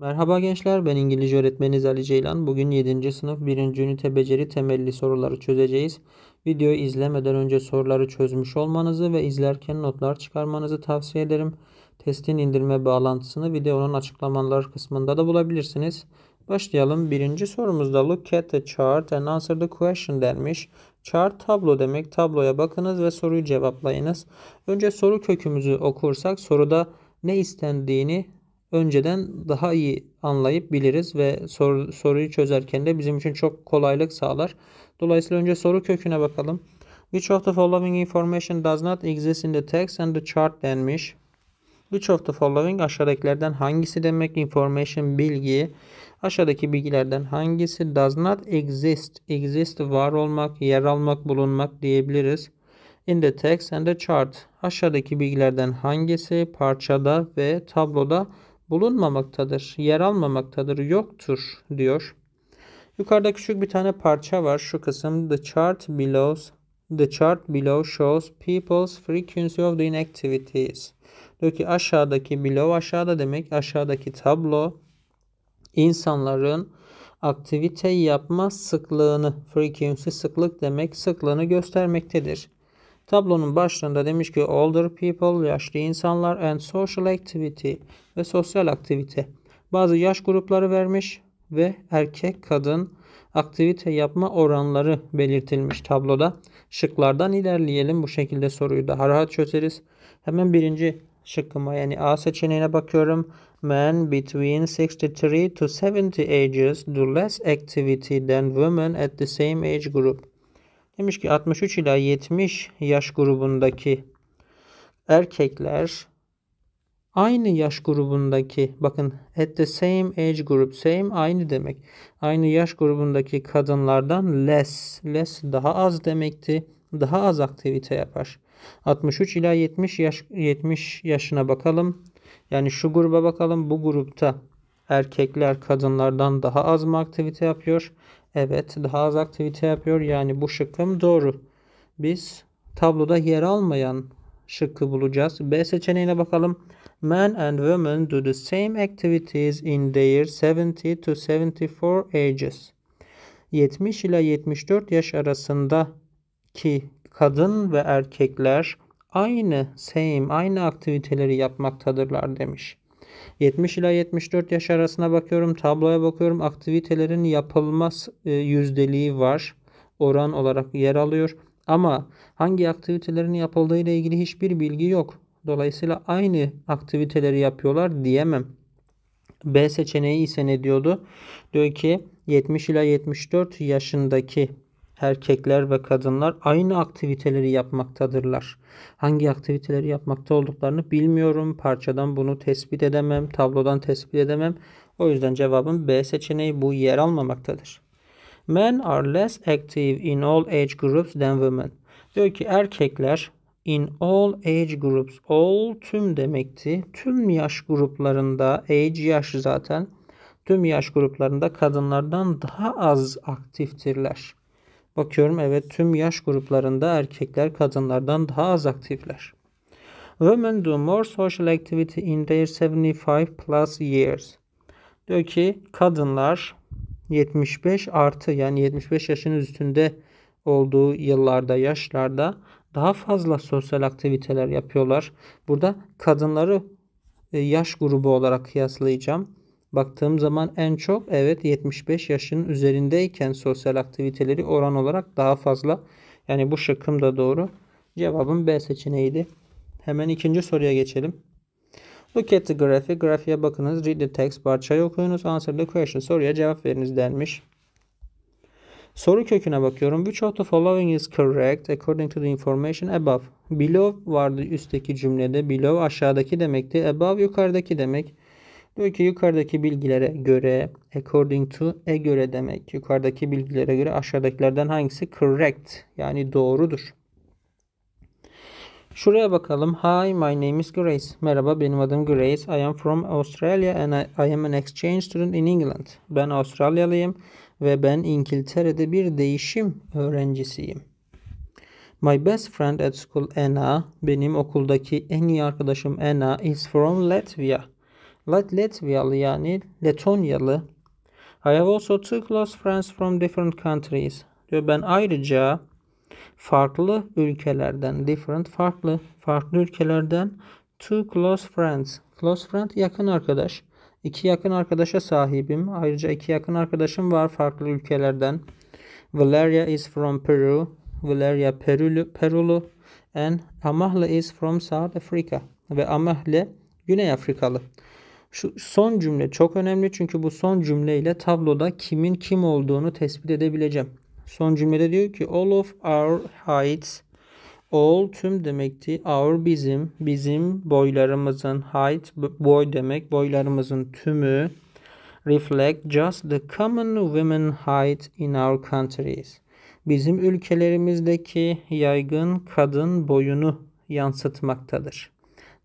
Merhaba gençler ben İngilizce öğretmeniniz Ali Ceylan. Bugün 7. sınıf 1. ünite beceri temelli soruları çözeceğiz. Videoyu izlemeden önce soruları çözmüş olmanızı ve izlerken notlar çıkarmanızı tavsiye ederim. Testin indirme bağlantısını videonun açıklamalar kısmında da bulabilirsiniz. Başlayalım. 1. sorumuzda look at the chart and answer the question denmiş. Chart tablo demek. Tabloya bakınız ve soruyu cevaplayınız. Önce soru kökümüzü okursak soruda ne istendiğini önceden daha iyi anlayıp biliriz ve sor, soruyu çözerken de bizim için çok kolaylık sağlar. Dolayısıyla önce soru köküne bakalım. Which of the following information does not exist in the text and the chart denmiş. Which of the following aşağıdakilerden hangisi demek? Information bilgi. Aşağıdaki bilgilerden hangisi does not exist? Exist var olmak, yer almak, bulunmak diyebiliriz. In the text and the chart. Aşağıdaki bilgilerden hangisi parçada ve tabloda bulunmamaktadır, yer almamaktadır, yoktur diyor. Yukarıda küçük bir tane parça var. Şu kısım the chart below the chart below shows people's frequency of the inactivities. Diyor ki aşağıdaki below aşağıda demek aşağıdaki tablo insanların aktivite yapma sıklığını frequency sıklık demek sıklığını göstermektedir. Tablonun başlığında demiş ki older people, yaşlı insanlar and social activity ve sosyal aktivite. Bazı yaş grupları vermiş ve erkek kadın aktivite yapma oranları belirtilmiş tabloda. Şıklardan ilerleyelim. Bu şekilde soruyu daha rahat çözeriz. Hemen birinci şıkkıma yani A seçeneğine bakıyorum. Men between 63 to 70 ages do less activity than women at the same age group. Demiş ki 63 ila 70 yaş grubundaki erkekler aynı yaş grubundaki bakın at the same age group same aynı demek. Aynı yaş grubundaki kadınlardan less less daha az demekti. Daha az aktivite yapar. 63 ila 70 yaş 70 yaşına bakalım. Yani şu gruba bakalım. Bu grupta erkekler kadınlardan daha az mı aktivite yapıyor? Evet daha az aktivite yapıyor. Yani bu şıkkım doğru. Biz tabloda yer almayan şıkkı bulacağız. B seçeneğine bakalım. Men and women do the same activities in their 70 to 74 ages. 70 ile 74 yaş arasındaki kadın ve erkekler aynı same aynı aktiviteleri yapmaktadırlar demiş. 70 ila 74 yaş arasına bakıyorum. Tabloya bakıyorum. Aktivitelerin yapılmaz e, yüzdeliği var. Oran olarak yer alıyor. Ama hangi aktivitelerin yapıldığı ile ilgili hiçbir bilgi yok. Dolayısıyla aynı aktiviteleri yapıyorlar diyemem. B seçeneği ise ne diyordu? Diyor ki 70 ila 74 yaşındaki erkekler ve kadınlar aynı aktiviteleri yapmaktadırlar. Hangi aktiviteleri yapmakta olduklarını bilmiyorum. Parçadan bunu tespit edemem, tablodan tespit edemem. O yüzden cevabım B seçeneği bu yer almamaktadır. Men are less active in all age groups than women. Diyor ki erkekler in all age groups, all tüm demekti. Tüm yaş gruplarında, age yaş zaten, tüm yaş gruplarında kadınlardan daha az aktiftirler. Bakıyorum evet tüm yaş gruplarında erkekler kadınlardan daha az aktifler. Women do more social activity in their 75 plus years. Diyor ki kadınlar 75 artı yani 75 yaşın üstünde olduğu yıllarda, yaşlarda daha fazla sosyal aktiviteler yapıyorlar. Burada kadınları e, yaş grubu olarak kıyaslayacağım. Baktığım zaman en çok evet 75 yaşın üzerindeyken sosyal aktiviteleri oran olarak daha fazla. Yani bu şıkkım da doğru. Cevabım B seçeneğiydi. Hemen ikinci soruya geçelim. Look at the graphic. Grafiğe bakınız. Read the text. Parçayı okuyunuz. Answer the question. Soruya cevap veriniz denmiş. Soru köküne bakıyorum. Which of the following is correct according to the information above? Below vardı üstteki cümlede. Below aşağıdaki demekti. Above yukarıdaki demek. Diyor ki yukarıdaki bilgilere göre according to e göre demek. Yukarıdaki bilgilere göre aşağıdakilerden hangisi correct yani doğrudur. Şuraya bakalım. Hi, my name is Grace. Merhaba, benim adım Grace. I am from Australia and I, I am an exchange student in England. Ben Avustralyalıyım ve ben İngiltere'de bir değişim öğrencisiyim. My best friend at school Anna, benim okuldaki en iyi arkadaşım Anna is from Latvia like Latvialı yani Letonyalı. I have also two close friends from different countries. Diyor ben ayrıca farklı ülkelerden different farklı farklı ülkelerden two close friends. Close friend yakın arkadaş. İki yakın arkadaşa sahibim. Ayrıca iki yakın arkadaşım var farklı ülkelerden. Valeria is from Peru. Valeria Perulu, Perulu and Amahle is from South Africa ve Amahle Güney Afrikalı. Şu son cümle çok önemli çünkü bu son cümle ile tabloda kimin kim olduğunu tespit edebileceğim. Son cümlede diyor ki all of our heights all tüm demekti. Our bizim bizim boylarımızın height boy demek boylarımızın tümü reflect just the common women height in our countries. Bizim ülkelerimizdeki yaygın kadın boyunu yansıtmaktadır.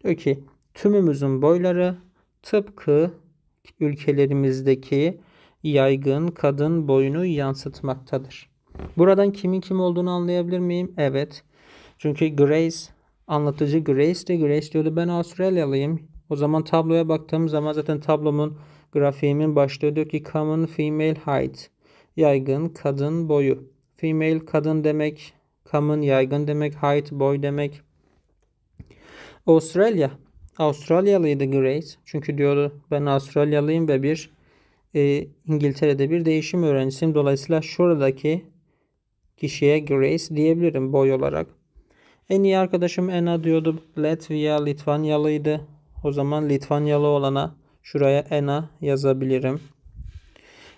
Diyor ki tümümüzün boyları tıpkı ülkelerimizdeki yaygın kadın boyunu yansıtmaktadır. Buradan kimin kim olduğunu anlayabilir miyim? Evet. Çünkü Grace, anlatıcı Grace de Grace diyordu ben Avustralyalıyım. O zaman tabloya baktığım zaman zaten tablomun grafiğimin başlığı diyor ki common female height. Yaygın kadın boyu. Female kadın demek, common yaygın demek, height boy demek. Avustralya Avustralyalıydı Grace. Çünkü diyordu ben Avustralyalıyım ve bir e, İngiltere'de bir değişim öğrencisiyim. Dolayısıyla şuradaki kişiye Grace diyebilirim boy olarak. En iyi arkadaşım Ena diyordu. Latvia Litvanyalıydı. O zaman Litvanyalı olana şuraya Ena yazabilirim.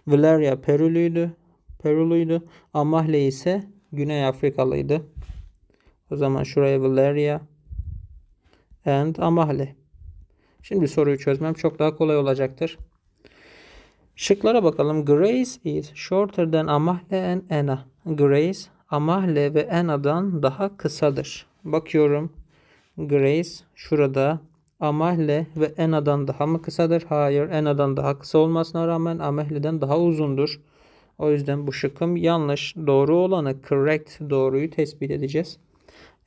Valeria Peruluydu. Peruluydu. Amahle ise Güney Afrikalıydı. O zaman şuraya Valeria and Amahli. Şimdi soruyu çözmem çok daha kolay olacaktır. Şıklara bakalım. Grace is shorter than Amahle and Anna. Grace, Amahle ve Anna'dan daha kısadır. Bakıyorum. Grace şurada Amahle ve Anna'dan daha mı kısadır? Hayır. Anna'dan daha kısa olmasına rağmen Amahle'den daha uzundur. O yüzden bu şıkkım yanlış. Doğru olanı correct doğruyu tespit edeceğiz.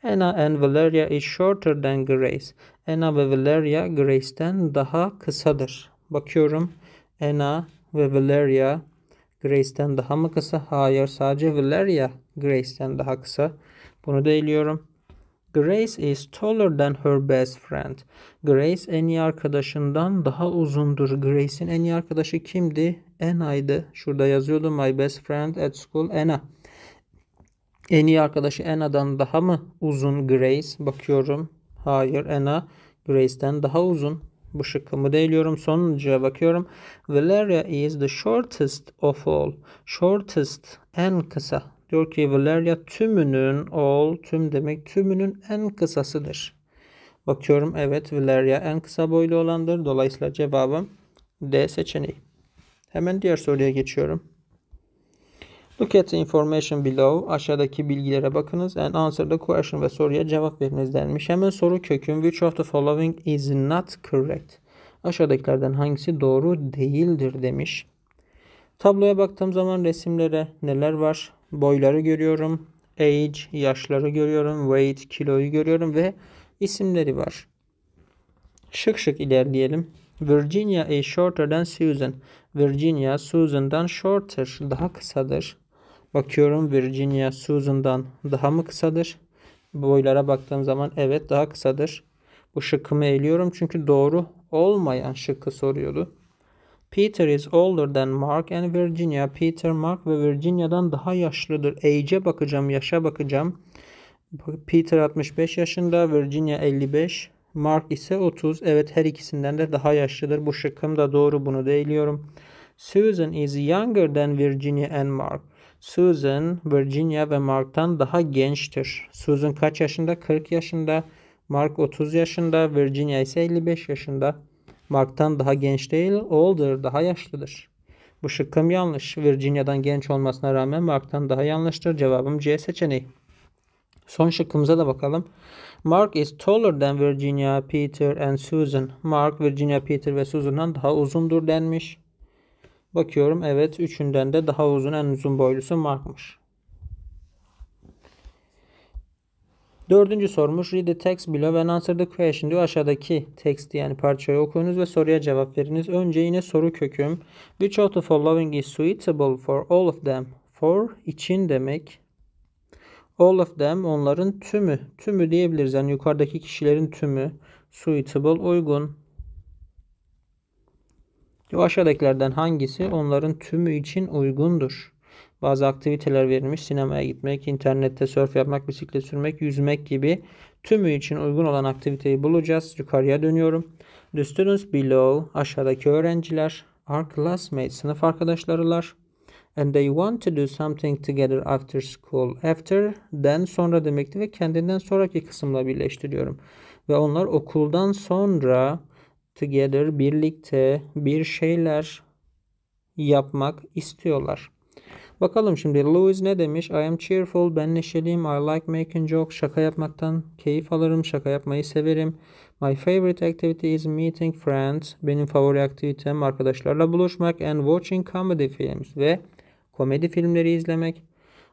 Anna and Valeria is shorter than Grace. Anna ve Valeria Grace'ten daha kısadır. Bakıyorum. Anna ve Valeria Grace'ten daha mı kısa? Hayır sadece Valeria Grace'ten daha kısa. Bunu da eliyorum. Grace is taller than her best friend. Grace en iyi arkadaşından daha uzundur. Grace'in en iyi arkadaşı kimdi? Anna'ydı. Şurada yazıyordu my best friend at school Anna. En iyi arkadaşı Anna'dan daha mı uzun Grace? Bakıyorum. Hayır Anna Grace'den daha uzun. Bu şıkkımı değiliyorum. Sonuncuya bakıyorum. Valeria is the shortest of all. Shortest en kısa. Diyor ki Valeria tümünün all tüm demek tümünün en kısasıdır. Bakıyorum evet Valeria en kısa boylu olandır. Dolayısıyla cevabım D seçeneği. Hemen diğer soruya geçiyorum. Look at the information below. Aşağıdaki bilgilere bakınız. And answer the question ve soruya cevap veriniz denmiş. Hemen soru köküm. Which of the following is not correct? Aşağıdakilerden hangisi doğru değildir demiş. Tabloya baktığım zaman resimlere neler var? Boyları görüyorum. Age, yaşları görüyorum. Weight, kiloyu görüyorum ve isimleri var. Şık şık ilerleyelim. Virginia is shorter than Susan. Virginia Susan'dan shorter, daha kısadır. Bakıyorum Virginia Susan'dan daha mı kısadır? Boylara baktığım zaman evet daha kısadır. Bu şıkımı eliyorum çünkü doğru olmayan şıkkı soruyordu. Peter is older than Mark and Virginia. Peter Mark ve Virginia'dan daha yaşlıdır. Age'e bakacağım, yaşa bakacağım. Peter 65 yaşında, Virginia 55. Mark ise 30. Evet her ikisinden de daha yaşlıdır. Bu şıkkım da doğru bunu da eliyorum. Susan is younger than Virginia and Mark. Susan, Virginia ve Mark'tan daha gençtir. Susan kaç yaşında? 40 yaşında. Mark 30 yaşında. Virginia ise 55 yaşında. Mark'tan daha genç değil, older, daha yaşlıdır. Bu şıkkım yanlış. Virginia'dan genç olmasına rağmen Mark'tan daha yanlıştır. Cevabım C seçeneği. Son şıkkımıza da bakalım. Mark is taller than Virginia, Peter and Susan. Mark, Virginia, Peter ve Susan'dan daha uzundur denmiş. Bakıyorum evet üçünden de daha uzun en uzun boylusu Mark'mış. Dördüncü sormuş. Read the text below and answer the question diyor. Aşağıdaki teksti yani parçayı okuyunuz ve soruya cevap veriniz. Önce yine soru köküm. Which of the following is suitable for all of them? For için demek. All of them onların tümü. Tümü diyebiliriz. Yani yukarıdaki kişilerin tümü. Suitable uygun. Aşağıdakilerden hangisi onların tümü için uygundur? Bazı aktiviteler verilmiş. Sinemaya gitmek, internette surf yapmak, bisiklet sürmek, yüzmek gibi tümü için uygun olan aktiviteyi bulacağız. Yukarıya dönüyorum. The students below aşağıdaki öğrenciler are classmates sınıf arkadaşlarılar and they want to do something together after school. After then, sonra demekti ve kendinden sonraki kısımla birleştiriyorum. Ve onlar okuldan sonra together birlikte bir şeyler yapmak istiyorlar. Bakalım şimdi Louis ne demiş? I am cheerful. Ben neşeliyim. I like making jokes. Şaka yapmaktan keyif alırım. Şaka yapmayı severim. My favorite activity is meeting friends. Benim favori aktivitem arkadaşlarla buluşmak and watching comedy films ve komedi filmleri izlemek.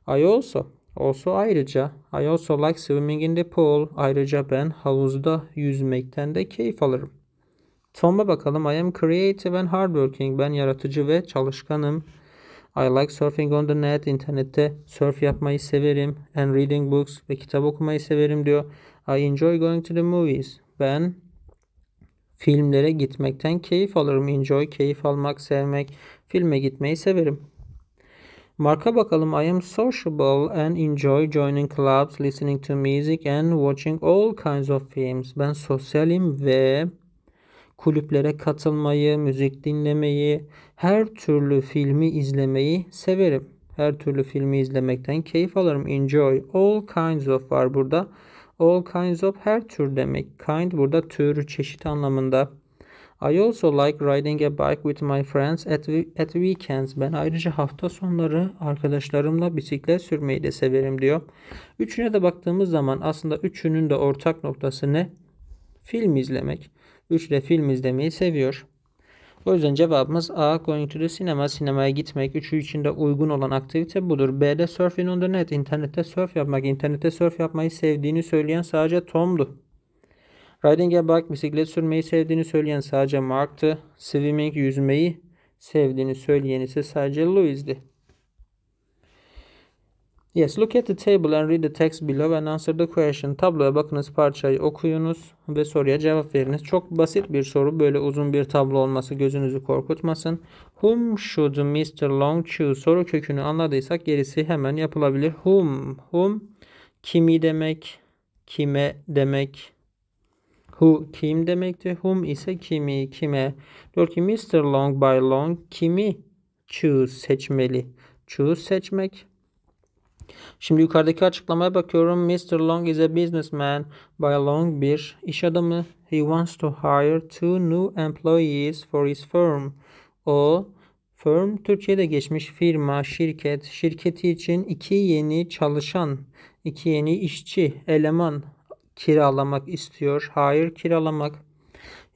I also Also ayrıca I also like swimming in the pool. Ayrıca ben havuzda yüzmekten de keyif alırım. Tom'a bakalım. I am creative and hardworking. Ben yaratıcı ve çalışkanım. I like surfing on the net. İnternette surf yapmayı severim. And reading books ve kitap okumayı severim diyor. I enjoy going to the movies. Ben filmlere gitmekten keyif alırım. Enjoy, keyif almak, sevmek. Filme gitmeyi severim. Marka bakalım. I am sociable and enjoy joining clubs, listening to music and watching all kinds of films. Ben sosyalim ve kulüplere katılmayı, müzik dinlemeyi, her türlü filmi izlemeyi severim. Her türlü filmi izlemekten keyif alırım. Enjoy. All kinds of var burada. All kinds of her tür demek. Kind burada tür, çeşit anlamında. I also like riding a bike with my friends at, at weekends. Ben ayrıca hafta sonları arkadaşlarımla bisiklet sürmeyi de severim diyor. Üçüne de baktığımız zaman aslında üçünün de ortak noktası ne? Film izlemek. 3 de film izlemeyi seviyor. O yüzden cevabımız A. Going to the cinema. Sinemaya gitmek. Üçü için de uygun olan aktivite budur. B'de surfing on the net. İnternette surf yapmak. İnternette surf yapmayı sevdiğini söyleyen sadece Tom'du. Riding a bike. Bisiklet sürmeyi sevdiğini söyleyen sadece Mark'tı. Swimming yüzmeyi sevdiğini söyleyen ise sadece Louis'di. Yes, look at the table and read the text below and answer the question. Tabloya bakınız, parçayı okuyunuz ve soruya cevap veriniz. Çok basit bir soru. Böyle uzun bir tablo olması gözünüzü korkutmasın. Whom should Mr. Long choose? Soru kökünü anladıysak gerisi hemen yapılabilir. Whom, whom kimi demek, kime demek. Who kim demekti. Whom ise kimi, kime. Diyor ki Mr. Long by Long kimi choose seçmeli. Choose seçmek. Şimdi yukarıdaki açıklamaya bakıyorum. Mr. Long is a businessman. Bay Long bir iş adamı. He wants to hire two new employees for his firm. O firm Türkçe'de geçmiş firma, şirket, şirketi için iki yeni çalışan, iki yeni işçi, eleman kiralamak istiyor. Hire kiralamak.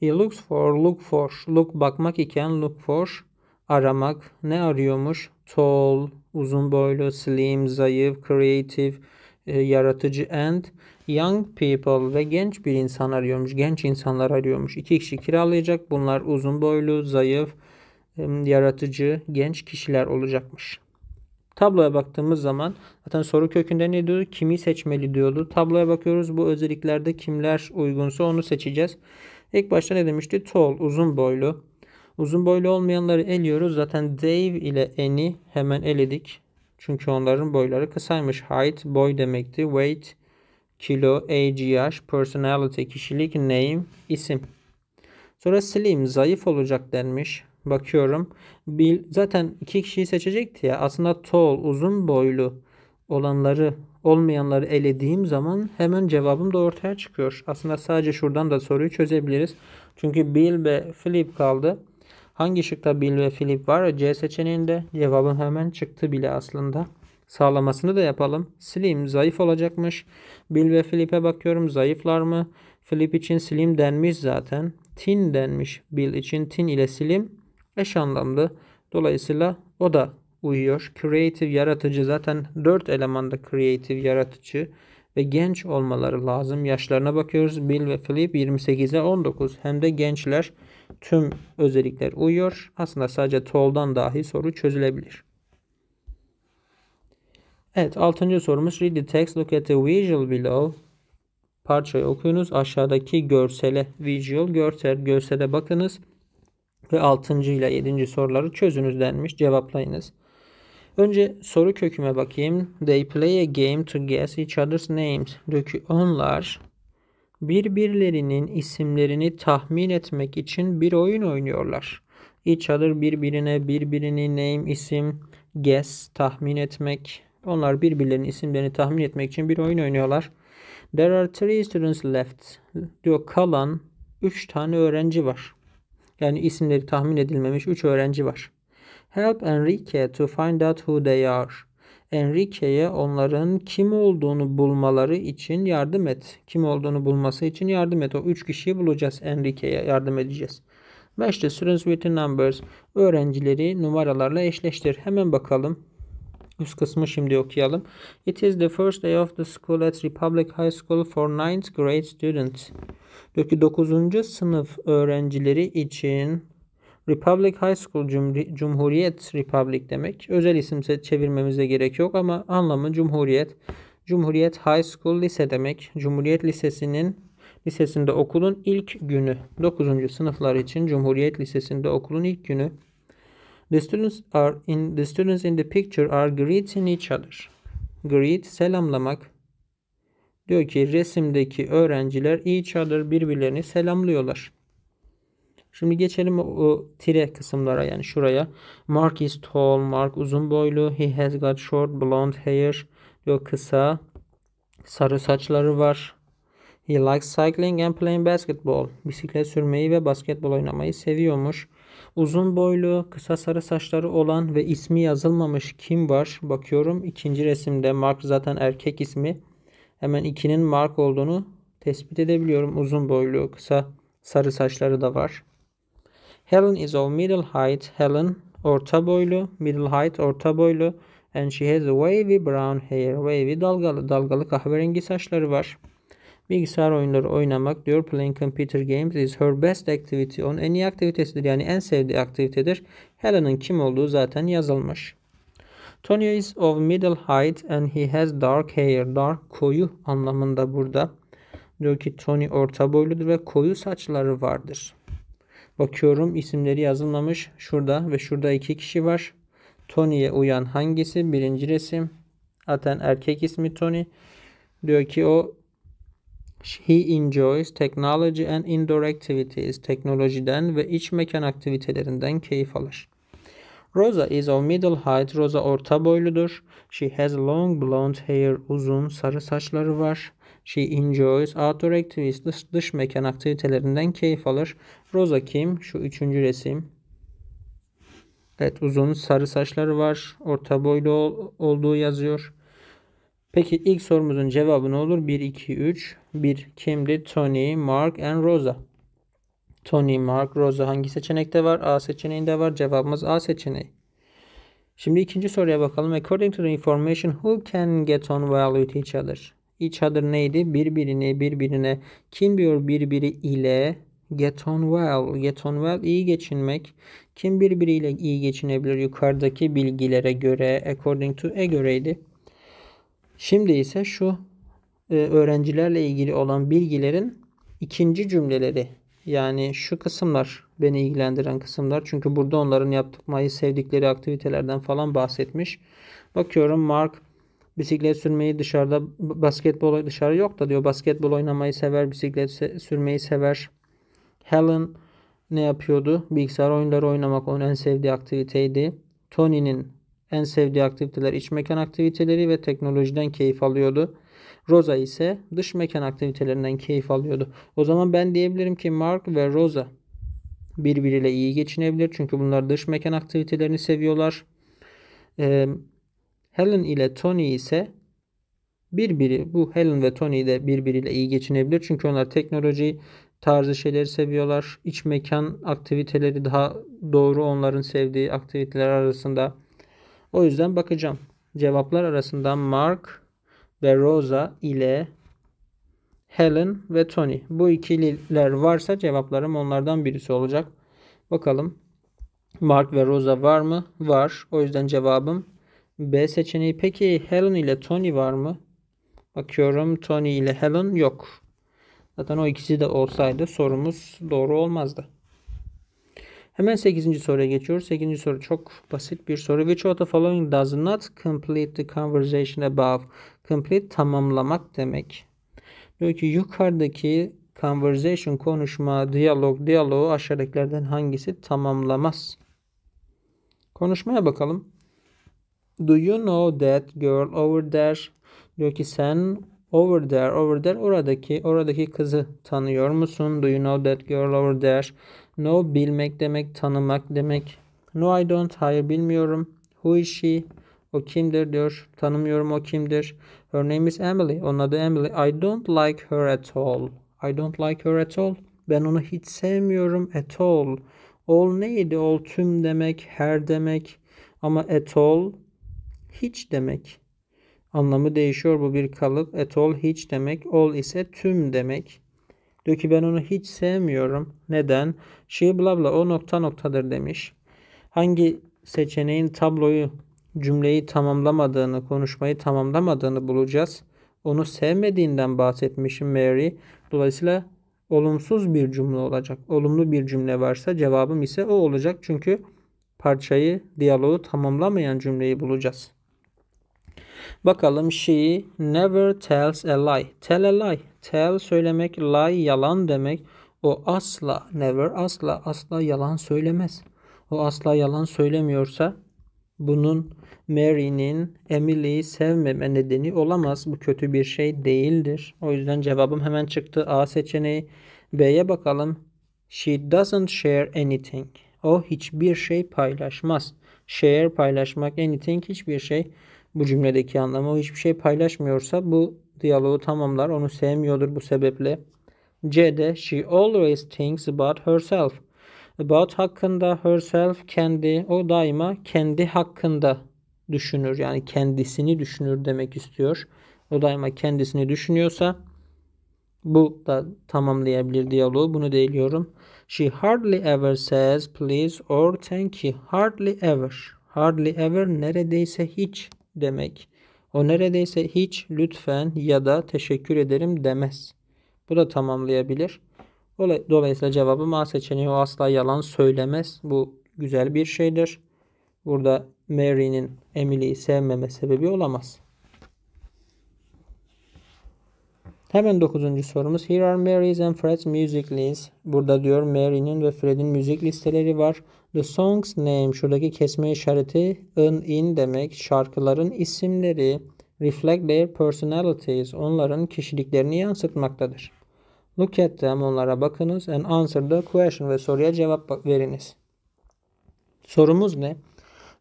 He looks for, look for, look bakmak iken look for aramak. Ne arıyormuş? Tall, uzun boylu, slim, zayıf, creative, e, yaratıcı and young people ve genç bir insan arıyormuş. Genç insanlar arıyormuş. İki kişi kiralayacak. Bunlar uzun boylu, zayıf, e, yaratıcı, genç kişiler olacakmış. Tabloya baktığımız zaman zaten soru kökünde ne diyordu? Kimi seçmeli diyordu. Tabloya bakıyoruz. Bu özelliklerde kimler uygunsa onu seçeceğiz. İlk başta ne demişti? Tall, uzun boylu. Uzun boylu olmayanları eliyoruz. Zaten Dave ile Annie hemen eledik. Çünkü onların boyları kısaymış. Height boy demekti. Weight kilo, age yaş, personality kişilik, name isim. Sonra slim zayıf olacak denmiş. Bakıyorum. Bill zaten iki kişiyi seçecekti ya. Aslında tall uzun boylu olanları olmayanları elediğim zaman hemen cevabım da ortaya çıkıyor. Aslında sadece şuradan da soruyu çözebiliriz. Çünkü Bill ve Philip kaldı. Hangi şıkta Bill ve Philip var? C seçeneğinde cevabın hemen çıktı bile aslında. Sağlamasını da yapalım. Slim zayıf olacakmış. Bill ve Philip'e bakıyorum zayıflar mı? Philip için slim denmiş zaten. Tin denmiş. Bill için tin ile slim eş anlamlı. Dolayısıyla o da uyuyor. Creative yaratıcı zaten 4 elemanda creative yaratıcı ve genç olmaları lazım. Yaşlarına bakıyoruz. Bill ve Philip 28'e 19 hem de gençler tüm özellikler uyuyor. Aslında sadece toldan dahi soru çözülebilir. Evet altıncı sorumuz read the text look at the visual below parçayı okuyunuz. Aşağıdaki görsele visual görsel görsele bakınız ve 6. ile 7. soruları çözünüz denmiş cevaplayınız. Önce soru köküme bakayım. They play a game to guess each other's names. Diyor ki onlar Birbirlerinin isimlerini tahmin etmek için bir oyun oynuyorlar. Each other birbirine, birbirini name, isim, guess, tahmin etmek. Onlar birbirlerinin isimlerini tahmin etmek için bir oyun oynuyorlar. There are three students left. Diyor kalan 3 tane öğrenci var. Yani isimleri tahmin edilmemiş 3 öğrenci var. Help Enrique to find out who they are. Enrique'ye onların kim olduğunu bulmaları için yardım et. Kim olduğunu bulması için yardım et. O üç kişiyi bulacağız. Enrique'ye yardım edeceğiz. 5'te students with numbers. Öğrencileri numaralarla eşleştir. Hemen bakalım. Üst kısmı şimdi okuyalım. It is the first day of the school at Republic High School for 9th grade students. Diyor ki 9. sınıf öğrencileri için Republic High School Cumhuriyet, Republic demek. Özel isimse çevirmemize gerek yok ama anlamı Cumhuriyet. Cumhuriyet High School lise demek. Cumhuriyet Lisesi'nin lisesinde okulun ilk günü. 9. sınıflar için Cumhuriyet Lisesi'nde okulun ilk günü. The students are in the students in the picture are greeting each other. Greet selamlamak. Diyor ki resimdeki öğrenciler each other birbirlerini selamlıyorlar. Şimdi geçelim o tire kısımlara yani şuraya. Mark is tall. Mark uzun boylu. He has got short blonde hair. Diyor kısa. Sarı saçları var. He likes cycling and playing basketball. Bisiklet sürmeyi ve basketbol oynamayı seviyormuş. Uzun boylu, kısa sarı saçları olan ve ismi yazılmamış kim var? Bakıyorum ikinci resimde Mark zaten erkek ismi. Hemen ikinin Mark olduğunu tespit edebiliyorum. Uzun boylu, kısa sarı saçları da var. Helen is of middle height. Helen orta boylu. Middle height orta boylu. And she has wavy brown hair. Wavy dalgalı, dalgalı kahverengi saçları var. Bilgisayar oyunları oynamak diyor. Playing computer games is her best activity. Onun en iyi aktivitesidir. Yani en sevdiği aktivitedir. Helen'ın kim olduğu zaten yazılmış. Tony is of middle height and he has dark hair. Dark koyu anlamında burada. Diyor ki Tony orta boyludur ve koyu saçları vardır. Bakıyorum isimleri yazılmamış. Şurada ve şurada iki kişi var. Tony'ye uyan hangisi? Birinci resim. Zaten erkek ismi Tony. Diyor ki o He enjoys technology and indoor activities. Teknolojiden ve iç mekan aktivitelerinden keyif alır. Rosa is of middle height. Rosa orta boyludur. She has long blonde hair. Uzun sarı saçları var. She enjoys outdoor activities. Dış, dış mekan aktivitelerinden keyif alır. Rosa kim? Şu üçüncü resim. Evet uzun sarı saçları var. Orta boylu olduğu yazıyor. Peki ilk sorumuzun cevabı ne olur? 1, 2, 3. 1 kimdi? Tony, Mark and Rosa. Tony, Mark, Rosa hangi seçenekte var? A seçeneğinde var. Cevabımız A seçeneği. Şimdi ikinci soruya bakalım. According to the information, who can get on well with each other? İç other neydi? Birbirini birbirine kim diyor birbiri ile get on well. Get on well iyi geçinmek. Kim birbiriyle iyi geçinebilir yukarıdaki bilgilere göre according to to'e göreydi. Şimdi ise şu e, öğrencilerle ilgili olan bilgilerin ikinci cümleleri yani şu kısımlar beni ilgilendiren kısımlar. Çünkü burada onların yapmayı sevdikleri aktivitelerden falan bahsetmiş. Bakıyorum Mark bisiklet sürmeyi dışarıda basketbol dışarı yok da diyor basketbol oynamayı sever bisiklet sürmeyi sever. Helen ne yapıyordu? Bilgisayar oyunları oynamak onun en sevdiği aktiviteydi. Tony'nin en sevdiği aktiviteler iç mekan aktiviteleri ve teknolojiden keyif alıyordu. Rosa ise dış mekan aktivitelerinden keyif alıyordu. O zaman ben diyebilirim ki Mark ve Rosa birbiriyle iyi geçinebilir. Çünkü bunlar dış mekan aktivitelerini seviyorlar. Ee, Helen ile Tony ise birbiri bu Helen ve Tony de birbiriyle iyi geçinebilir. Çünkü onlar teknoloji tarzı şeyleri seviyorlar. İç mekan aktiviteleri daha doğru onların sevdiği aktiviteler arasında. O yüzden bakacağım. Cevaplar arasında Mark ve Rosa ile Helen ve Tony. Bu ikililer varsa cevaplarım onlardan birisi olacak. Bakalım Mark ve Rosa var mı? Var. O yüzden cevabım B seçeneği. Peki Helen ile Tony var mı? Bakıyorum Tony ile Helen yok. Zaten o ikisi de olsaydı sorumuz doğru olmazdı. Hemen 8. soruya geçiyoruz. 8. soru çok basit bir soru. Which of the following does not complete the conversation above? Complete tamamlamak demek. Diyor ki yukarıdaki conversation konuşma, diyalog, diyaloğu aşağıdakilerden hangisi tamamlamaz? Konuşmaya bakalım. Do you know that girl over there? Diyor ki sen over there, over there oradaki oradaki kızı tanıyor musun? Do you know that girl over there? No bilmek demek, tanımak demek. No I don't. Hayır bilmiyorum. Who is she? O kimdir diyor. Tanımıyorum o kimdir. Her name is Emily. Onun adı Emily. I don't like her at all. I don't like her at all. Ben onu hiç sevmiyorum at all. All neydi? All tüm demek, her demek. Ama at all hiç demek. Anlamı değişiyor bu bir kalıp. At all hiç demek. All ise tüm demek. Diyor ki ben onu hiç sevmiyorum. Neden? Şey bla bla o nokta noktadır demiş. Hangi seçeneğin tabloyu cümleyi tamamlamadığını, konuşmayı tamamlamadığını bulacağız. Onu sevmediğinden bahsetmişim Mary. Dolayısıyla olumsuz bir cümle olacak. Olumlu bir cümle varsa cevabım ise o olacak. Çünkü parçayı, diyaloğu tamamlamayan cümleyi bulacağız. Bakalım she never tells a lie. Tell a lie. Tell söylemek, lie yalan demek. O asla, never asla, asla yalan söylemez. O asla yalan söylemiyorsa bunun Mary'nin Emily'yi sevmeme nedeni olamaz. Bu kötü bir şey değildir. O yüzden cevabım hemen çıktı. A seçeneği. B'ye bakalım. She doesn't share anything. O hiçbir şey paylaşmaz. Share paylaşmak, anything hiçbir şey bu cümledeki anlamı. O hiçbir şey paylaşmıyorsa bu diyaloğu tamamlar. Onu sevmiyordur bu sebeple. C'de she always thinks about herself. About hakkında herself kendi o daima kendi hakkında düşünür. Yani kendisini düşünür demek istiyor. O daima kendisini düşünüyorsa bu da tamamlayabilir diyaloğu. Bunu değiliyorum. She hardly ever says please or thank you. Hardly ever. Hardly ever neredeyse hiç demek. O neredeyse hiç lütfen ya da teşekkür ederim demez. Bu da tamamlayabilir. Dolayısıyla cevabım A seçeneği o asla yalan söylemez. Bu güzel bir şeydir. Burada Mary'nin Emily'yi sevmeme sebebi olamaz. Hemen dokuzuncu sorumuz. Here are Mary's and Fred's music lists. Burada diyor Mary'nin ve Fred'in müzik listeleri var. The song's name şuradaki kesme işareti in in demek. Şarkıların isimleri reflect their personalities onların kişiliklerini yansıtmaktadır. Look at them onlara bakınız and answer the question ve soruya cevap veriniz. Sorumuz ne?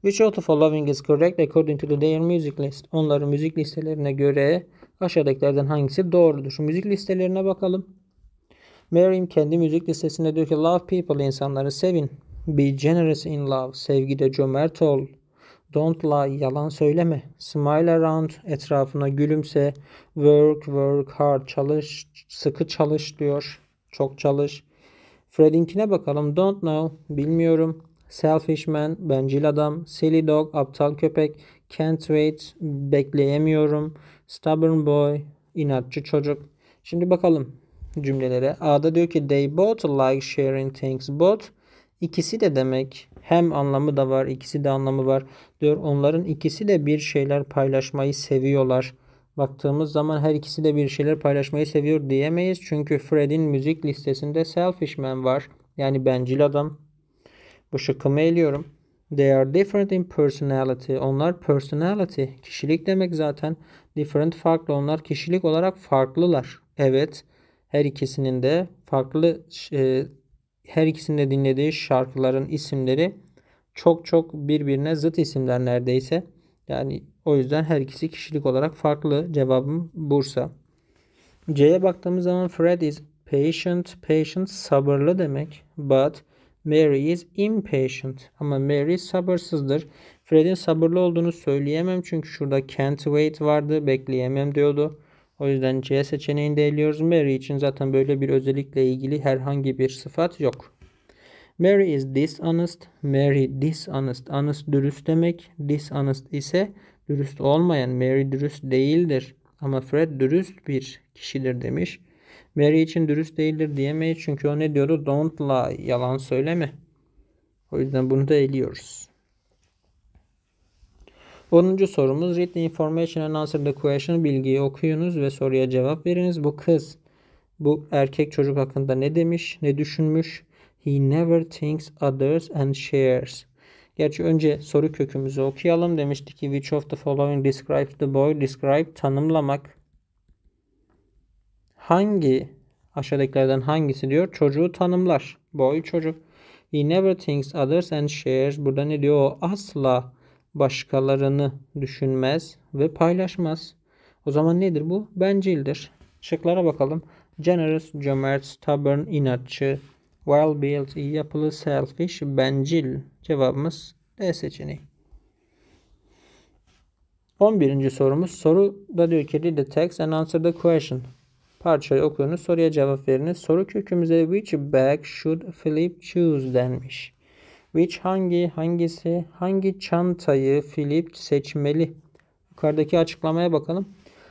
Which of the following is correct according to their music list? Onların müzik listelerine göre aşağıdakilerden hangisi doğrudur? Şu müzik listelerine bakalım. Mary'im kendi müzik listesinde diyor ki Love people insanları sevin. Be generous in love. Sevgide cömert ol. Don't lie. Yalan söyleme. Smile around. Etrafına gülümse. Work, work hard. Çalış. Sıkı çalış diyor. Çok çalış. Fred'inkine bakalım. Don't know. Bilmiyorum. Selfish man. Bencil adam. Silly dog. Aptal köpek. Can't wait. Bekleyemiyorum. Stubborn boy. inatçı çocuk. Şimdi bakalım cümlelere. A'da diyor ki they both like sharing things both. İkisi de demek hem anlamı da var, ikisi de anlamı var diyor. Onların ikisi de bir şeyler paylaşmayı seviyorlar. Baktığımız zaman her ikisi de bir şeyler paylaşmayı seviyor diyemeyiz. Çünkü Fred'in müzik listesinde Selfish Man var. Yani bencil adam. Bu şıkkımı eliyorum. They are different in personality. Onlar personality. Kişilik demek zaten. Different farklı. Onlar kişilik olarak farklılar. Evet. Her ikisinin de farklı e, her ikisinde dinlediği şarkıların isimleri çok çok birbirine zıt isimler neredeyse. Yani o yüzden her ikisi kişilik olarak farklı. Cevabım Bursa. C'ye baktığımız zaman Fred is patient. Patient sabırlı demek. But Mary is impatient. Ama Mary sabırsızdır. Fred'in sabırlı olduğunu söyleyemem çünkü şurada can't wait vardı. Bekleyemem diyordu. O yüzden C seçeneğini de eliyoruz. Mary için zaten böyle bir özellikle ilgili herhangi bir sıfat yok. Mary is dishonest. Mary dishonest. Honest dürüst demek. Dishonest ise dürüst olmayan. Mary dürüst değildir. Ama Fred dürüst bir kişidir demiş. Mary için dürüst değildir diyemeyiz. Çünkü o ne diyordu? Don't lie. Yalan söyleme. O yüzden bunu da eliyoruz. 10. sorumuz read the information and answer the question. Bilgiyi okuyunuz ve soruya cevap veriniz. Bu kız bu erkek çocuk hakkında ne demiş, ne düşünmüş? He never thinks others and shares. Gerçi önce soru kökümüzü okuyalım. Demiştik ki which of the following describes the boy? Describe tanımlamak. Hangi aşağıdakilerden hangisi diyor? Çocuğu tanımlar. Boy çocuk. He never thinks others and shares. Burada ne diyor? O asla başkalarını düşünmez ve paylaşmaz. O zaman nedir bu? Bencildir. Şıklara bakalım. Generous, cömert, stubborn, inatçı, well-built, iyi yapılı, selfish, bencil. Cevabımız D seçeneği. 11. sorumuz. Soru da diyor ki read the text and answer the question. Parçayı okuyunuz, soruya cevap veriniz. Soru kökümüze which bag should Philip choose denmiş. Which hangi, hangisi, hangi çantayı Philip seçmeli? Yukarıdaki açıklamaya bakalım.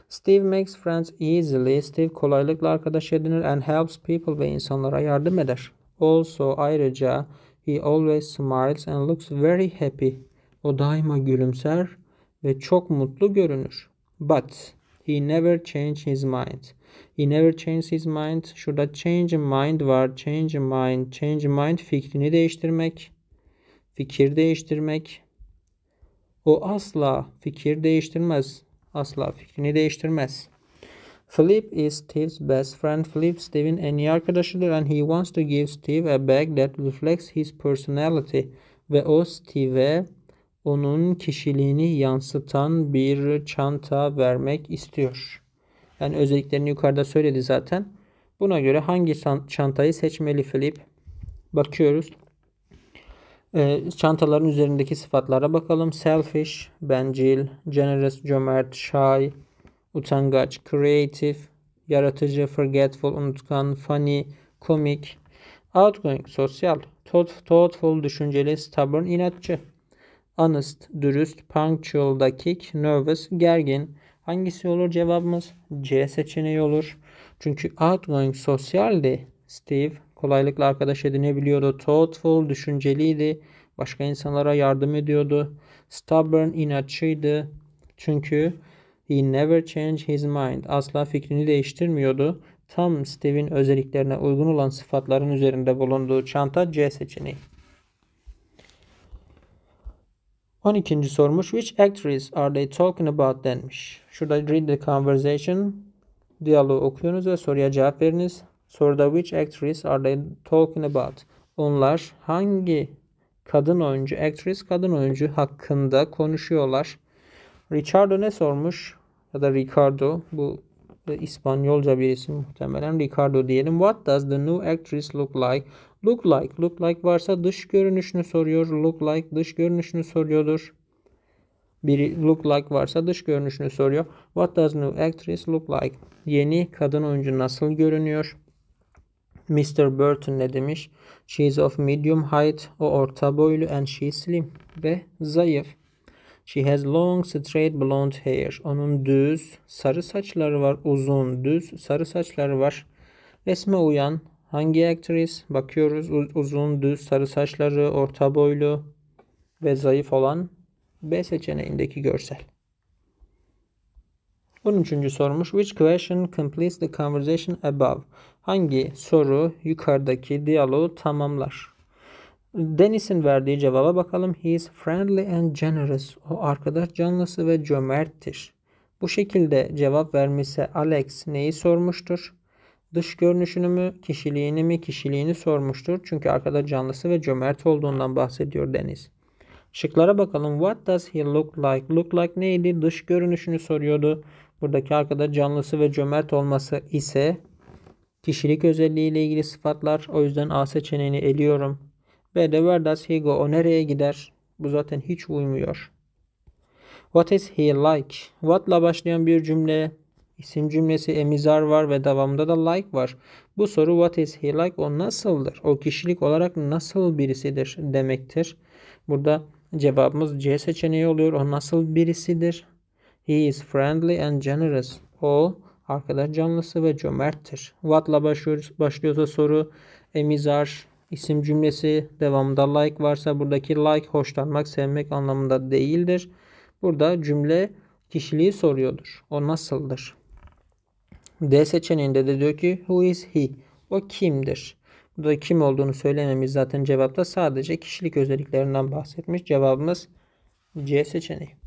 Steve makes friends easily. Steve kolaylıkla arkadaş edinir and helps people ve insanlara yardım eder. Also ayrıca he always smiles and looks very happy. O daima gülümser ve çok mutlu görünür. But he never changed his mind. He never changed his mind. Şurada change mind var. Change mind, change mind fikrini değiştirmek fikir değiştirmek. O asla fikir değiştirmez. Asla fikrini değiştirmez. Flip is Steve's best friend. Flip Steve'in en iyi arkadaşıdır and he wants to give Steve a bag that reflects his personality. Ve o Steve'e onun kişiliğini yansıtan bir çanta vermek istiyor. Yani özelliklerini yukarıda söyledi zaten. Buna göre hangi çantayı seçmeli Flip? Bakıyoruz. Ee, çantaların üzerindeki sıfatlara bakalım. Selfish, bencil, generous, cömert, shy, utangaç, creative, yaratıcı, forgetful, unutkan, funny, komik, outgoing, sosyal, thoughtful, düşünceli, stubborn, inatçı, honest, dürüst, punctual, dakik, nervous, gergin. Hangisi olur cevabımız? C seçeneği olur. Çünkü outgoing sosyaldi Steve Kolaylıkla arkadaş edinebiliyordu. Thoughtful, düşünceliydi. Başka insanlara yardım ediyordu. Stubborn, inatçıydı. Çünkü he never changed his mind. Asla fikrini değiştirmiyordu. Tam Steve'in özelliklerine uygun olan sıfatların üzerinde bulunduğu çanta C seçeneği. 12. sormuş. Which actress are they talking about denmiş. Şurada read the conversation. Diyaloğu okuyunuz ve soruya cevap veriniz. Soruda which actress are they talking about? Onlar hangi kadın oyuncu, actress kadın oyuncu hakkında konuşuyorlar? Ricardo ne sormuş? Ya da Ricardo bu İspanyolca bir isim muhtemelen Ricardo diyelim. What does the new actress look like? Look like, look like varsa dış görünüşünü soruyor. Look like dış görünüşünü soruyordur. Biri look like varsa dış görünüşünü soruyor. What does new actress look like? Yeni kadın oyuncu nasıl görünüyor? Mr. Burton ne demiş? She is of medium height. O orta boylu and she is slim. Ve zayıf. She has long straight blonde hair. Onun düz sarı saçları var. Uzun düz sarı saçları var. Resme uyan hangi aktris? Bakıyoruz uzun düz sarı saçları, orta boylu ve zayıf olan B seçeneğindeki görsel. 13. sormuş. Which question completes the conversation above? Hangi soru yukarıdaki diyaloğu tamamlar? Dennis'in verdiği cevaba bakalım. He is friendly and generous. O arkadaş canlısı ve cömerttir. Bu şekilde cevap vermişse Alex neyi sormuştur? Dış görünüşünü mü, kişiliğini mi, kişiliğini sormuştur. Çünkü arkada canlısı ve cömert olduğundan bahsediyor Deniz. Şıklara bakalım. What does he look like? Look like neydi? Dış görünüşünü soruyordu. Buradaki arkada canlısı ve cömert olması ise kişilik özelliği ile ilgili sıfatlar. O yüzden A seçeneğini eliyorum. B de where does he go? O nereye gider? Bu zaten hiç uymuyor. What is he like? what What'la başlayan bir cümle isim cümlesi emizar var ve devamında da like var. Bu soru what is he like? O nasıldır? O kişilik olarak nasıl birisidir demektir. Burada cevabımız C seçeneği oluyor. O nasıl birisidir? He is friendly and generous. O arkadaş canlısı ve cömerttir. What'la başlıyor, başlıyorsa soru. Emizar isim cümlesi. Devamında like varsa buradaki like hoşlanmak, sevmek anlamında değildir. Burada cümle kişiliği soruyordur. O nasıldır? D seçeneğinde de diyor ki who is he? O kimdir? Burada kim olduğunu söylememiz zaten cevapta sadece kişilik özelliklerinden bahsetmiş. Cevabımız C seçeneği.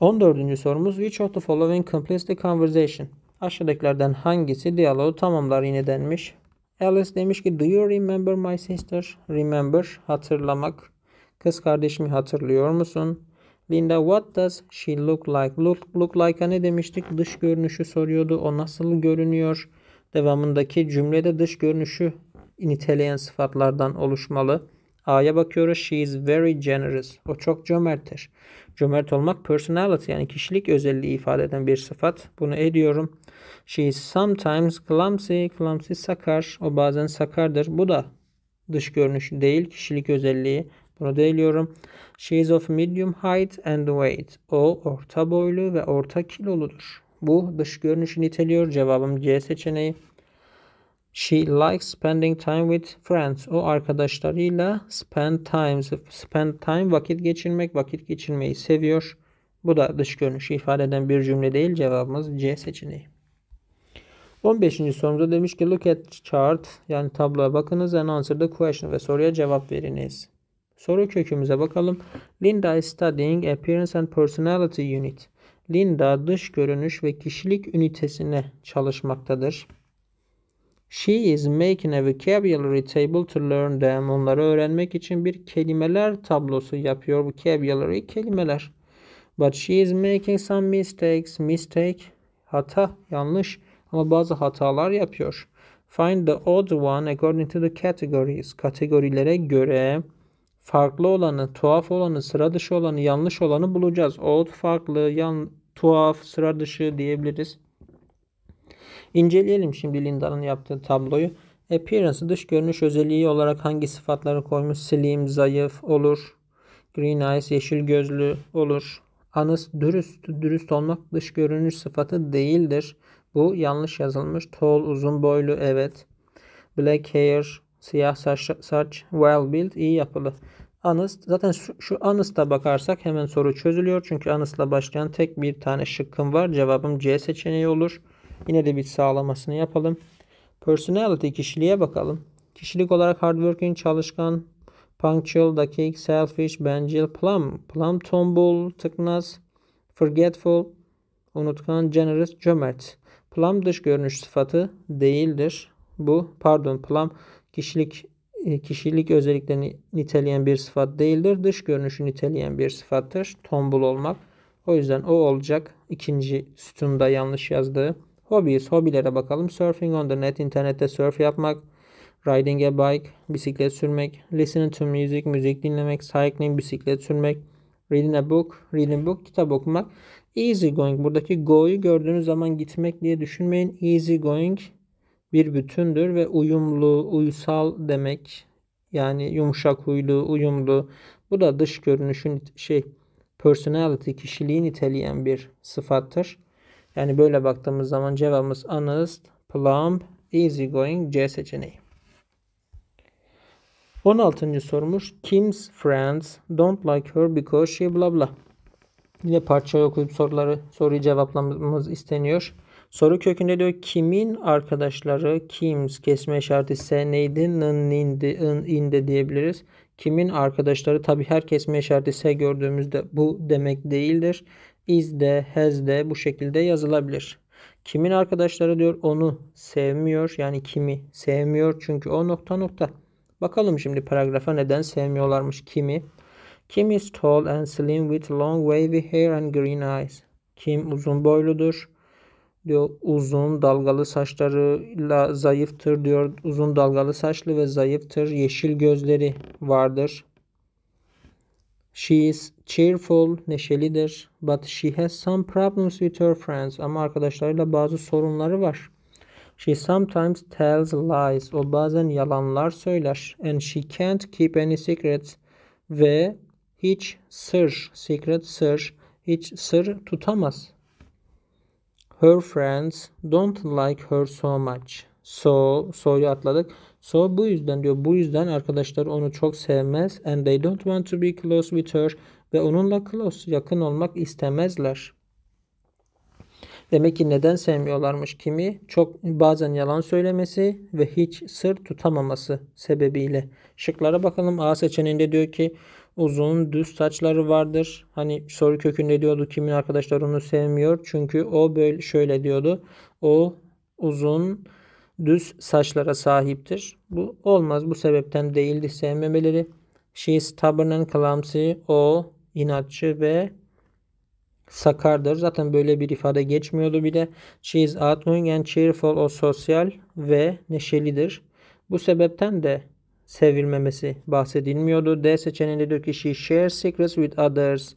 14. sorumuz which of the following completes the conversation? Aşağıdakilerden hangisi diyaloğu tamamlar yine denmiş. Alice demiş ki do you remember my sister? Remember hatırlamak. Kız kardeşimi hatırlıyor musun? Linda what does she look like? Look, look like'a ne demiştik? Dış görünüşü soruyordu. O nasıl görünüyor? Devamındaki cümlede dış görünüşü niteleyen sıfatlardan oluşmalı. A'ya bakıyoruz. She is very generous. O çok cömerttir. Cömert olmak personality yani kişilik özelliği ifade eden bir sıfat. Bunu ediyorum. She is sometimes clumsy. Clumsy sakar. O bazen sakardır. Bu da dış görünüş değil kişilik özelliği. Bunu da eliyorum. She is of medium height and weight. O orta boylu ve orta kiloludur. Bu dış görünüşü niteliyor. Cevabım C seçeneği. She likes spending time with friends. O arkadaşlarıyla spend time, spend time vakit geçirmek, vakit geçirmeyi seviyor. Bu da dış görünüşü ifade eden bir cümle değil. Cevabımız C seçeneği. 15. sorumuzda demiş ki look at chart yani tabloya bakınız and answer the question ve soruya cevap veriniz. Soru kökümüze bakalım. Linda is studying appearance and personality unit. Linda dış görünüş ve kişilik ünitesine çalışmaktadır. She is making a vocabulary table to learn them. Onları öğrenmek için bir kelimeler tablosu yapıyor. Vocabulary kelimeler. But she is making some mistakes. Mistake hata, yanlış ama bazı hatalar yapıyor. Find the odd one according to the categories. Kategorilere göre farklı olanı, tuhaf olanı, sıra dışı olanı, yanlış olanı bulacağız. Odd farklı, yan, tuhaf, sıra dışı diyebiliriz. İnceleyelim şimdi Linda'nın yaptığı tabloyu. Appearance dış görünüş özelliği olarak hangi sıfatları koymuş? Slim, zayıf olur. Green eyes, yeşil gözlü olur. Anıs dürüst, dürüst olmak dış görünüş sıfatı değildir. Bu yanlış yazılmış. Tall, uzun boylu, evet. Black hair, siyah saç, saç well built, iyi yapılı. Anıs, zaten şu, şu Anıs'ta bakarsak hemen soru çözülüyor. Çünkü Anıs'la başlayan tek bir tane şıkkım var. Cevabım C seçeneği olur. Yine de bir sağlamasını yapalım. Personality kişiliğe bakalım. Kişilik olarak hardworking, çalışkan, punctual, dakik, selfish, bencil, plum, plum tombul, tıknaz, forgetful, unutkan, generous, cömert. Plum dış görünüş sıfatı değildir. Bu pardon plum kişilik e, kişilik özelliklerini niteleyen bir sıfat değildir. Dış görünüşü niteleyen bir sıfattır. Tombul olmak. O yüzden o olacak. İkinci sütunda yanlış yazdığı Hobbies, hobilere bakalım. Surfing on the net, internette surf yapmak. Riding a bike, bisiklet sürmek. Listening to music, müzik dinlemek. Cycling, bisiklet sürmek. Reading a book, reading book, kitap okumak. Easy going, buradaki go'yu gördüğünüz zaman gitmek diye düşünmeyin. Easy going bir bütündür ve uyumlu, uysal demek. Yani yumuşak huylu, uyumlu. Bu da dış görünüşün şey personality, kişiliği niteleyen bir sıfattır. Yani böyle baktığımız zaman cevabımız honest, plump, easy going, C seçeneği. 16. sormuş. Kim's friends don't like her because she blah blah. Yine parça okuyup soruları soruyu cevaplamamız isteniyor. Soru kökünde diyor kimin arkadaşları kim's kesme işareti s neydi nın indi ın inde diyebiliriz. Kimin arkadaşları tabi her kesme işareti s gördüğümüzde bu demek değildir is de, has de bu şekilde yazılabilir. Kimin arkadaşları diyor onu sevmiyor. Yani kimi sevmiyor çünkü o nokta nokta. Bakalım şimdi paragrafa neden sevmiyorlarmış kimi. Kim is tall and slim with long wavy hair and green eyes. Kim uzun boyludur diyor uzun dalgalı saçlarıyla zayıftır diyor. Uzun dalgalı saçlı ve zayıftır. Yeşil gözleri vardır. She is cheerful, neşelidir. But she has some problems with her friends. Ama arkadaşlarıyla bazı sorunları var. She sometimes tells lies. O bazen yalanlar söyler. And she can't keep any secrets. Ve hiç sır, secret sır, hiç sır tutamaz. Her friends don't like her so much. So, so'yu atladık. So bu yüzden diyor bu yüzden arkadaşlar onu çok sevmez and they don't want to be close with her ve onunla close yakın olmak istemezler. Demek ki neden sevmiyorlarmış kimi? Çok bazen yalan söylemesi ve hiç sır tutamaması sebebiyle. Şıklara bakalım. A seçeneğinde diyor ki uzun düz saçları vardır. Hani soru kökünde diyordu kimin arkadaşlar onu sevmiyor. Çünkü o böyle şöyle diyordu. O uzun düz saçlara sahiptir. Bu olmaz. Bu sebepten değildi sevmemeleri. She is stubborn and clumsy. O inatçı ve sakardır. Zaten böyle bir ifade geçmiyordu bile. She is outgoing and cheerful. O sosyal ve neşelidir. Bu sebepten de sevilmemesi bahsedilmiyordu. D seçeneğinde diyor ki she shares secrets with others.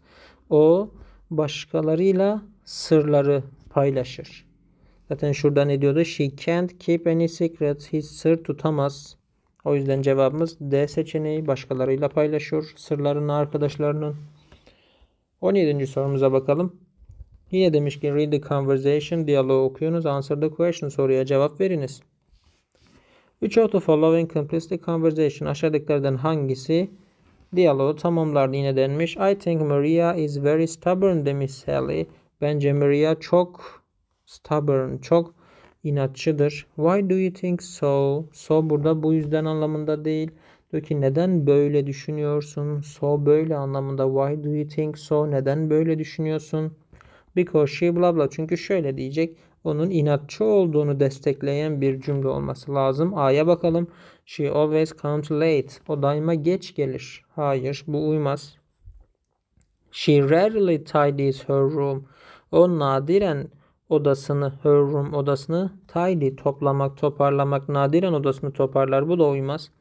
O başkalarıyla sırları paylaşır. Zaten şurada ne diyordu? She can't keep any secrets. Hiç sır tutamaz. O yüzden cevabımız D seçeneği. Başkalarıyla paylaşıyor. Sırlarını arkadaşlarının. 17. sorumuza bakalım. Yine demiş ki read the conversation. Diyaloğu okuyunuz. Answer the question. Soruya cevap veriniz. Which of the following completes the conversation? Aşağıdakilerden hangisi diyaloğu tamamlar yine denmiş. I think Maria is very stubborn demiş Sally. Bence Maria çok Stubborn çok inatçıdır. Why do you think so? So burada bu yüzden anlamında değil. Diyor ki neden böyle düşünüyorsun? So böyle anlamında. Why do you think so? Neden böyle düşünüyorsun? Because she bla bla. Çünkü şöyle diyecek. Onun inatçı olduğunu destekleyen bir cümle olması lazım. A'ya bakalım. She always comes late. O daima geç gelir. Hayır bu uymaz. She rarely tidies her room. O nadiren odasını, her room odasını tidy toplamak, toparlamak, nadiren odasını toparlar. Bu da uymaz.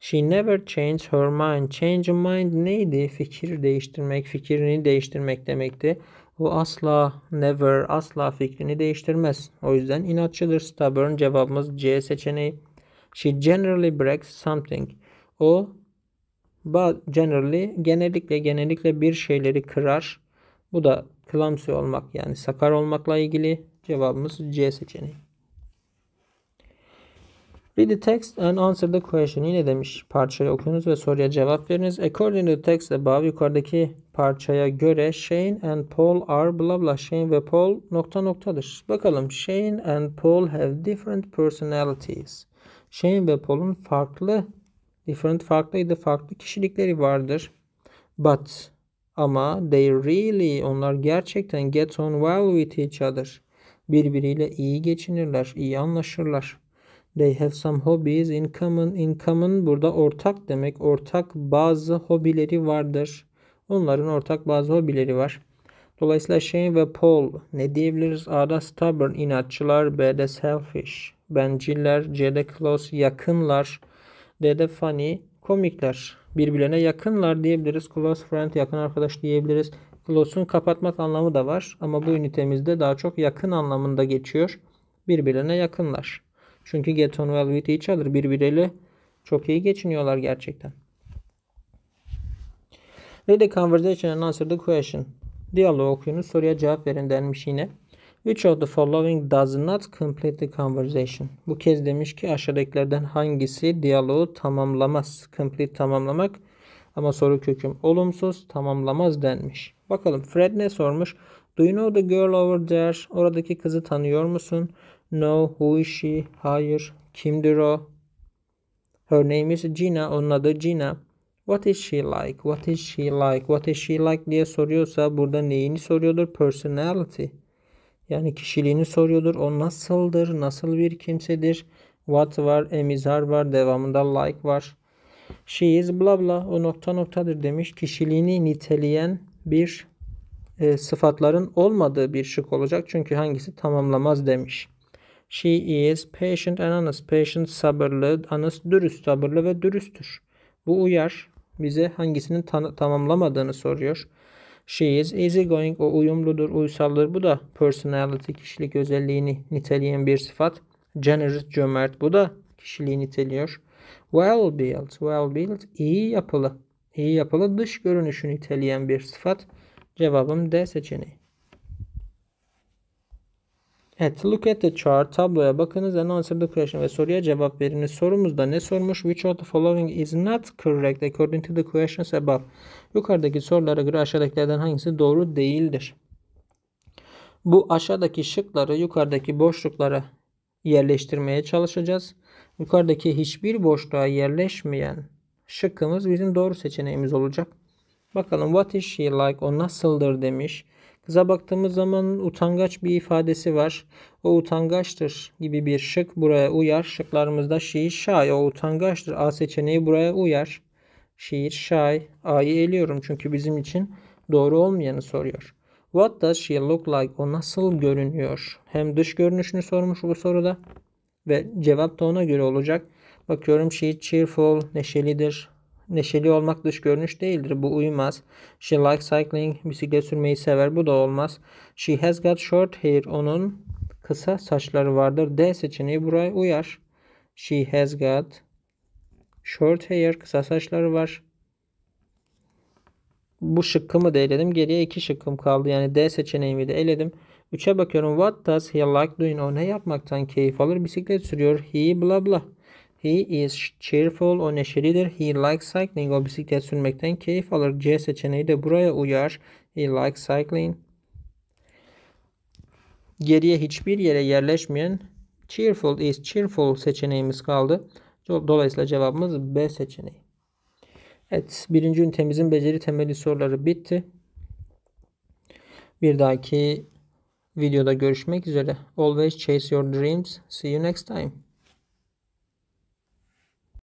She never changed her mind. Change mind neydi? Fikir değiştirmek, fikrini değiştirmek demekti. O asla, never, asla fikrini değiştirmez. O yüzden inatçıdır, stubborn. Cevabımız C seçeneği. She generally breaks something. O but generally genellikle genellikle bir şeyleri kırar bu da klamsi olmak yani sakar olmakla ilgili cevabımız C seçeneği. Read the text and answer the question. Yine demiş parçayı okuyunuz ve soruya cevap veriniz. According to the text above yukarıdaki parçaya göre Shane and Paul are bla bla Shane ve Paul nokta noktadır. Bakalım Shane and Paul have different personalities. Shane ve Paul'un farklı different farklıydı farklı kişilikleri vardır. But ama they really onlar gerçekten get on well with each other. Birbiriyle iyi geçinirler, iyi anlaşırlar. They have some hobbies in common. In common burada ortak demek. Ortak bazı hobileri vardır. Onların ortak bazı hobileri var. Dolayısıyla Shane ve Paul ne diyebiliriz? A'da stubborn, inatçılar. B'de selfish, benciller. C'de close, yakınlar. D'de funny, komikler birbirlerine yakınlar diyebiliriz. Close friend yakın arkadaş diyebiliriz. Close'un kapatmak anlamı da var ama bu ünitemizde daha çok yakın anlamında geçiyor. Birbirlerine yakınlar. Çünkü get on well with each other birbirleriyle çok iyi geçiniyorlar gerçekten. Read the conversation and answer the question. Diyaloğu okuyunuz soruya cevap verin denmiş yine. Which of the following does not complete the conversation? Bu kez demiş ki aşağıdakilerden hangisi diyaloğu tamamlamaz? Complete tamamlamak ama soru köküm olumsuz tamamlamaz denmiş. Bakalım Fred ne sormuş? Do you know the girl over there? Oradaki kızı tanıyor musun? No, who is she? Hayır. Kimdir o? Her name is Gina. Onun adı Gina. What is she like? What is she like? What is she like diye soruyorsa burada neyini soruyordur? Personality. Yani kişiliğini soruyordur. O nasıldır? Nasıl bir kimsedir? What var? Emizar var. Devamında like var. She is bla bla. O nokta noktadır demiş. Kişiliğini niteleyen bir e, sıfatların olmadığı bir şık olacak. Çünkü hangisi tamamlamaz demiş. She is patient and honest. Patient sabırlı, honest dürüst, sabırlı ve dürüsttür. Bu uyar bize hangisinin tamamlamadığını soruyor. She is easygoing o uyumludur, uysaldır. Bu da personality kişilik özelliğini niteleyen bir sıfat. Generous cömert bu da kişiliği niteliyor. Well built, well built iyi yapılı. İyi yapılı dış görünüşü niteleyen bir sıfat. Cevabım D seçeneği. Evet, look at the chart. Tabloya bakınız and answer the question ve soruya cevap veriniz. Sorumuzda ne sormuş? Which of the following is not correct according to the questions above? Yukarıdaki sorulara göre aşağıdakilerden hangisi doğru değildir? Bu aşağıdaki şıkları yukarıdaki boşluklara yerleştirmeye çalışacağız. Yukarıdaki hiçbir boşluğa yerleşmeyen şıkkımız bizim doğru seçeneğimiz olacak. Bakalım what is she like o nasıldır demiş. Kıza baktığımız zaman utangaç bir ifadesi var. O utangaçtır gibi bir şık buraya uyar. Şıklarımızda she shy o utangaçtır. A seçeneği buraya uyar. Şiir shy. A'yı eliyorum çünkü bizim için doğru olmayanı soruyor. What does she look like? O nasıl görünüyor? Hem dış görünüşünü sormuş bu soruda ve cevap da ona göre olacak. Bakıyorum she cheerful, neşelidir. Neşeli olmak dış görünüş değildir. Bu uymaz. She likes cycling. Bisiklet sürmeyi sever. Bu da olmaz. She has got short hair. Onun kısa saçları vardır. D seçeneği buraya uyar. She has got Short hair kısa saçları var. Bu şıkkımı da eledim. Geriye iki şıkkım kaldı. Yani D seçeneğimi de eledim. 3'e bakıyorum. What does he like doing? O ne yapmaktan keyif alır? Bisiklet sürüyor. He bla bla. He is cheerful. O neşelidir. He likes cycling. O bisiklet sürmekten keyif alır. C seçeneği de buraya uyar. He likes cycling. Geriye hiçbir yere yerleşmeyen cheerful is cheerful seçeneğimiz kaldı. Dolayısıyla cevabımız B seçeneği. Evet birinci ünitemizin beceri temeli soruları bitti. Bir dahaki videoda görüşmek üzere. Always chase your dreams. See you next time.